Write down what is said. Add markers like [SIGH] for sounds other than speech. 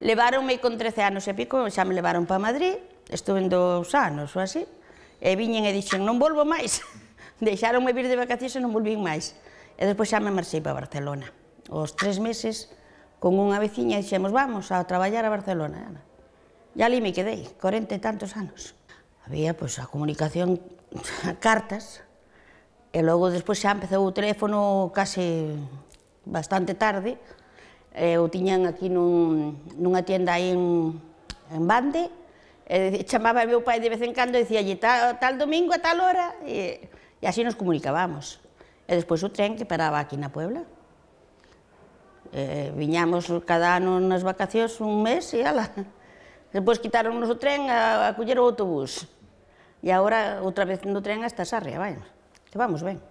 Leváronme con 13 anos e pico, xa me levaron para Madrid, estuve en dous anos ou así, e viñen e dixen, non volvo máis. [LAUGHS] Deixaronme vir de vacacións e non volvín máis. E despois xa me marchei para Barcelona. Os tres meses, con unha veciña, dixemos, vamos a traballar a Barcelona. E ali me quedei, 40 e tantos anos. Había, pois, a comunicación, [LAUGHS] cartas, e logo despois xa empezou o teléfono case bastante tarde, eh, o tiñan aquí nun, nunha tienda aí en, en Bande, e eh, [LAUGHS] chamaba meu pai de vez en cando e dicía, tal, tal domingo a tal hora, e, e así nos comunicábamos. E despois o tren que paraba aquí na Puebla. Eh, viñamos cada ano nas vacacións un mes e ala. [LAUGHS] Despois quitaron o tren a, a coller o autobús. E agora outra vez no tren hasta Sarria, vai. Que vamos ben.